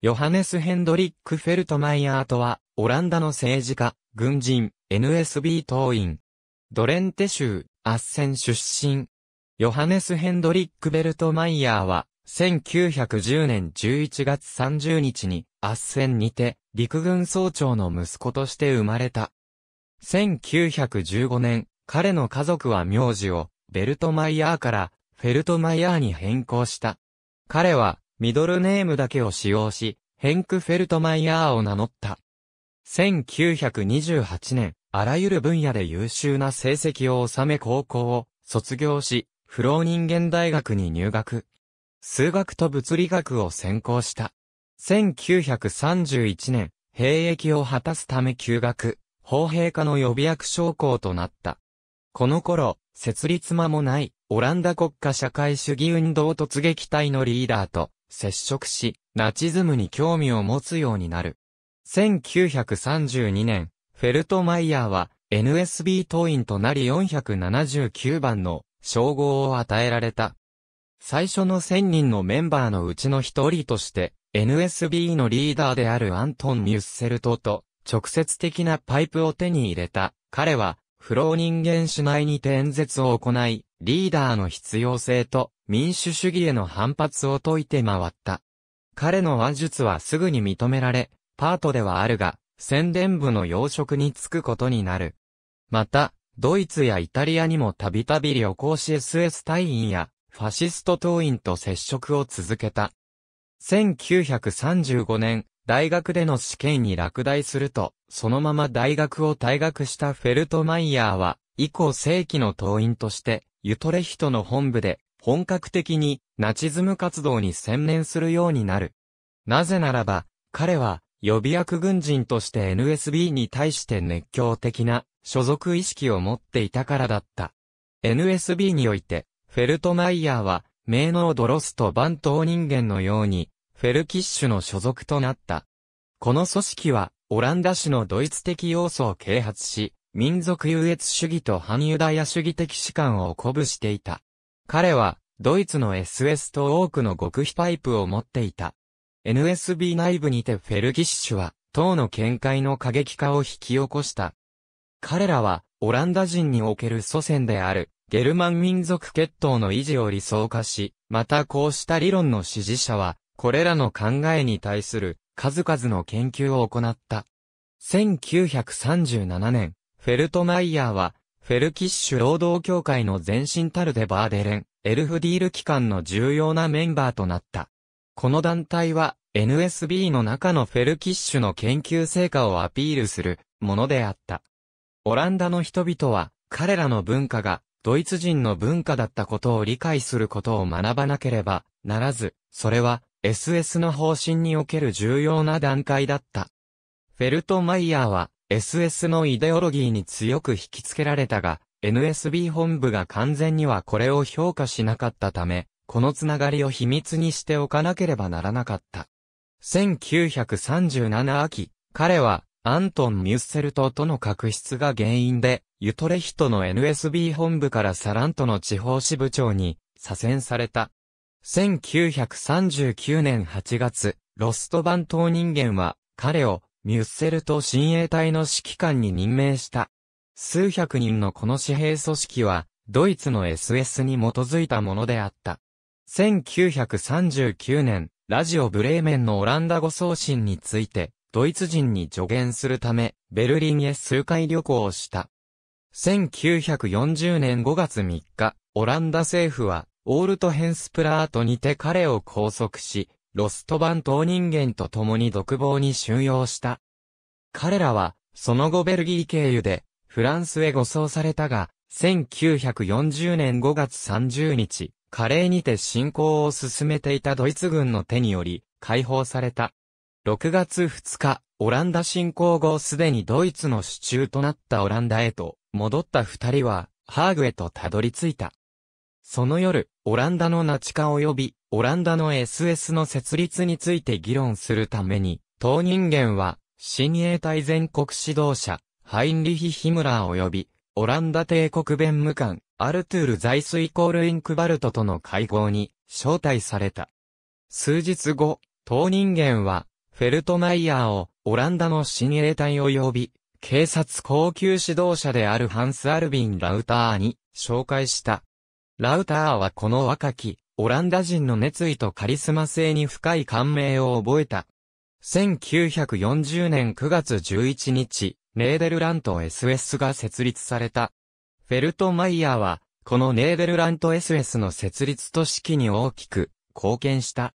ヨハネス・ヘンドリック・フェルトマイヤーとは、オランダの政治家、軍人、NSB 党員。ドレンテ州、アッセン出身。ヨハネス・ヘンドリック・ベルトマイヤーは、1910年11月30日に、アッセンにて、陸軍総長の息子として生まれた。1915年、彼の家族は名字を、ベルトマイヤーから、フェルトマイヤーに変更した。彼は、ミドルネームだけを使用し、ヘンク・フェルトマイヤーを名乗った。1928年、あらゆる分野で優秀な成績を収め高校を卒業し、不老人間大学に入学。数学と物理学を専攻した。1931年、兵役を果たすため休学、砲兵科の予備役将校となった。この頃、設立間もない、オランダ国家社会主義運動突撃隊のリーダーと、接触し、ナチズムに興味を持つようになる。1932年、フェルトマイヤーは NSB 党員となり479番の称号を与えられた。最初の1000人のメンバーのうちの一人として、NSB のリーダーであるアントン・ミュッセルトと直接的なパイプを手に入れた。彼は、不老人間主内にて演説を行い、リーダーの必要性と民主主義への反発を説いて回った。彼の話術はすぐに認められ、パートではあるが、宣伝部の要職に就くことになる。また、ドイツやイタリアにもたびたび旅行し SS 隊員やファシスト党員と接触を続けた。1935年、大学での試験に落第すると、そのまま大学を退学したフェルトマイヤーは、以降正規の党員として、ユトレヒトの本部で本格的にナチズム活動に専念するようになる。なぜならば、彼は予備役軍人として NSB に対して熱狂的な所属意識を持っていたからだった。NSB において、フェルトマイヤーは、名能ドロスと番頭人間のように、フェルキッシュの所属となった。この組織は、オランダ市のドイツ的要素を啓発し、民族優越主義と反ユダヤ主義的士官を鼓舞していた。彼は、ドイツの SS と多くの極秘パイプを持っていた。NSB 内部にてフェルギッシュは、党の見解の過激化を引き起こした。彼らは、オランダ人における祖先である、ゲルマン民族血統の維持を理想化し、またこうした理論の支持者は、これらの考えに対する数々の研究を行った。1937年、フェルトマイヤーは、フェルキッシュ労働協会の前身たるデバーデレン、エルフディール機関の重要なメンバーとなった。この団体は、NSB の中のフェルキッシュの研究成果をアピールするものであった。オランダの人々は、彼らの文化が、ドイツ人の文化だったことを理解することを学ばなければならず、それは SS の方針における重要な段階だった。フェルトマイヤーは SS のイデオロギーに強く引きつけられたが、NSB 本部が完全にはこれを評価しなかったため、このつながりを秘密にしておかなければならなかった。1937秋、彼は、アントン・ミュッセルトとの確執が原因で、ユトレヒトの NSB 本部からサラントの地方支部長に左遷された。1939年8月、ロストバン島人間は、彼をミュッセルと親衛隊の指揮官に任命した。数百人のこの紙幣組織は、ドイツの SS に基づいたものであった。1939年、ラジオブレーメンのオランダ語送信について、ドイツ人に助言するため、ベルリンへ数回旅行をした。1940年5月3日、オランダ政府は、オールトヘンスプラートにて彼を拘束し、ロストバン島人間と共に独房に収容した。彼らは、その後ベルギー経由で、フランスへ護送されたが、1940年5月30日、華麗にて進行を進めていたドイツ軍の手により、解放された。6月2日、オランダ侵攻後すでにドイツの支柱となったオランダへと、戻った二人は、ハーグへとたどり着いた。その夜、オランダのナチ化及び、オランダの SS の設立について議論するために、当人間は、親衛隊全国指導者、ハインリヒ・ヒムラー及び、オランダ帝国弁務官、アルトゥール在水コール・インクバルトとの会合に、招待された。数日後、当人間は、フェルトマイヤーを、オランダの親衛隊及び、警察高級指導者であるハンス・アルビン・ラウターに、紹介した。ラウターはこの若き、オランダ人の熱意とカリスマ性に深い感銘を覚えた。1940年9月11日、ネーデルラント SS が設立された。フェルトマイヤーは、このネーデルラント SS の設立と式に大きく貢献した。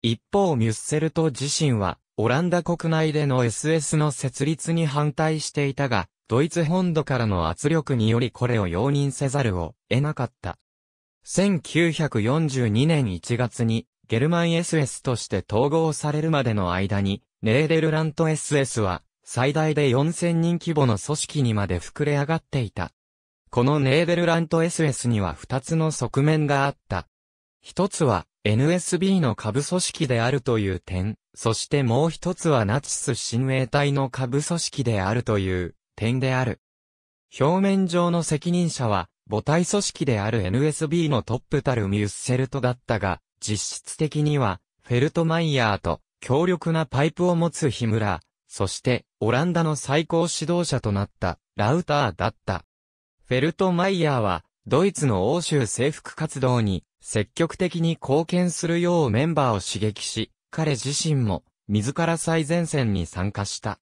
一方ミュッセルト自身は、オランダ国内での SS の設立に反対していたが、ドイツ本土からの圧力によりこれを容認せざるを得なかった。1942年1月に、ゲルマン SS として統合されるまでの間に、ネーデルラント SS は、最大で4000人規模の組織にまで膨れ上がっていた。このネーデルラント SS には2つの側面があった。一つは、NSB の下部組織であるという点、そしてもう一つはナチス親衛隊の下部組織であるという点である。表面上の責任者は、母体組織である NSB のトップたるミュッセルトだったが、実質的には、フェルトマイヤーと強力なパイプを持つヒムラー、そしてオランダの最高指導者となったラウターだった。フェルトマイヤーは、ドイツの欧州征服活動に積極的に貢献するようメンバーを刺激し、彼自身も自ら最前線に参加した。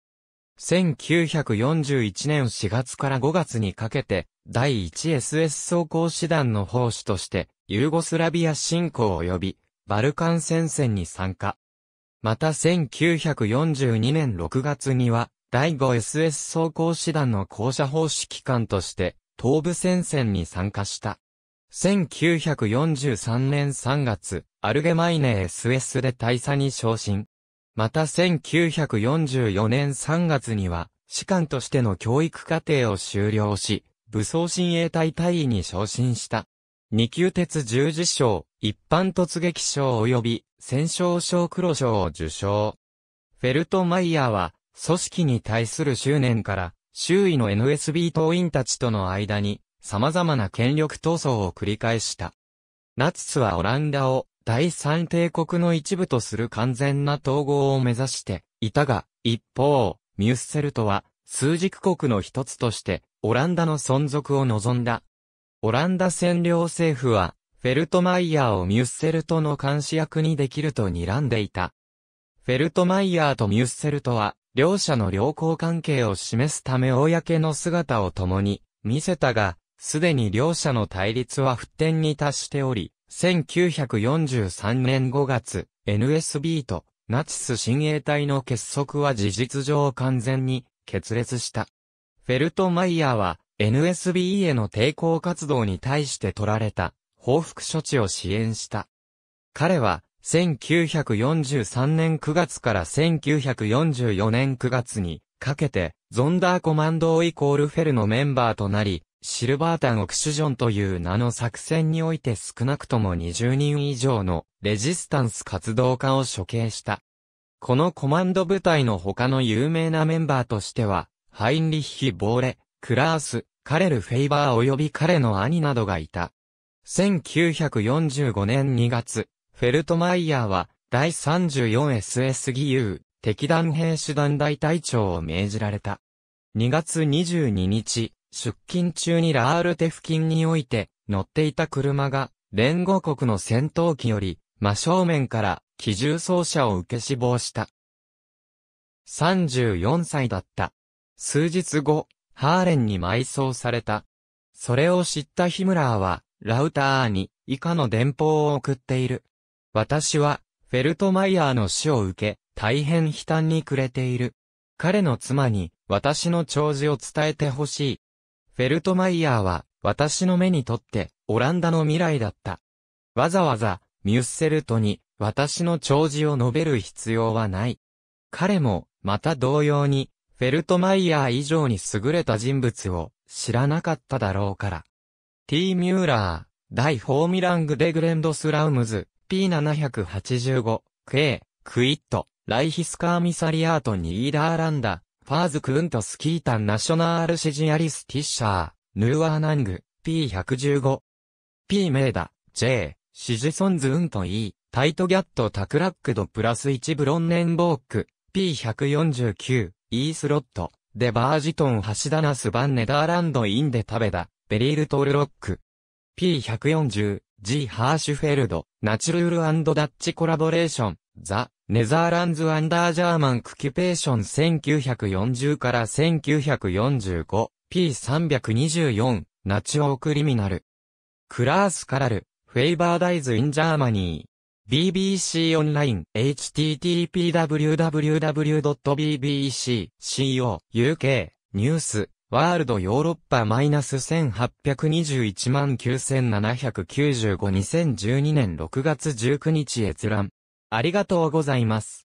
1941年4月から5月にかけて、第 1SS 装甲師団の奉仕として、ユーゴスラビア侵攻及び、バルカン戦線に参加。また1942年6月には、第 5SS 装甲師団の校舎奉仕機関として、東部戦線に参加した。1943年3月、アルゲマイネ SS で大佐に昇進。また1944年3月には、士官としての教育課程を修了し、武装親衛隊隊員に昇進した。二級鉄十字章、一般突撃章及び戦勝賞黒賞を受賞。フェルトマイヤーは、組織に対する執念から、周囲の NSB 党員たちとの間に、様々な権力闘争を繰り返した。ナツスはオランダを第三帝国の一部とする完全な統合を目指していたが、一方、ミュッセルトは枢軸国の一つとして、オランダの存続を望んだ。オランダ占領政府は、フェルトマイヤーをミュッセルトの監視役にできると睨んでいた。フェルトマイヤーとミュッセルトは、両者の良好関係を示すため公の姿を共に見せたが、すでに両者の対立は沸点に達しており、1943年5月、NSB とナチス親衛隊の結束は事実上完全に決裂した。フェルトマイヤーは NSB への抵抗活動に対して取られた報復処置を支援した。彼は1943年9月から1944年9月にかけてゾンダーコマンドイコールフェルのメンバーとなり、シルバータンオクシュジョンという名の作戦において少なくとも20人以上のレジスタンス活動家を処刑した。このコマンド部隊の他の有名なメンバーとしては、ハインリッヒ・ボーレ、クラース、カレル・フェイバー及び彼の兄などがいた。1945年2月、フェルトマイヤーは、第 34SSGU、敵弾兵手団大隊長を命じられた。2月22日、出勤中にラールテ付近において、乗っていた車が、連合国の戦闘機より、真正面から機銃奏者を受け死亡した。34歳だった。数日後、ハーレンに埋葬された。それを知ったヒムラーは、ラウターに以下の電報を送っている。私は、フェルトマイヤーの死を受け、大変悲嘆に暮れている。彼の妻に、私の弔辞を伝えてほしい。フェルトマイヤーは、私の目にとって、オランダの未来だった。わざわざ、ミュッセルトに、私の弔辞を述べる必要はない。彼も、また同様に、フェルトマイヤー以上に優れた人物を知らなかっただろうから。T. ミューラー、大フォーミラングデグレンドスラウムズ、P785、K、クイット、ライヒスカーミサリアートニーダーランダ、ファーズクーントスキータンナショナールシジアリスティッシャー、ヌーアーナング、P115、P メーダ、J、シジソンズウンとイー、タイトギャットタクラックドプラス1ブロンネンボーク、P149、E スロット、デバージトンハシダナスバンネダーランドインで食べた、ベリールトールロック。P140、G ハーシュフェルド、ナチュルールダッチコラボレーション、ザ・ネザーランズ・アンダージャーマン・クキュペーション1940から1945、P324、ナチュオークリミナル。クラース・カラル、フェイバーダイズインジャーマニー。BBC オンライン http://www.bbc.co.uk ニュースワールドヨーロッパマイナス1821万9795 2012年6月19日閲覧。ありがとうございます。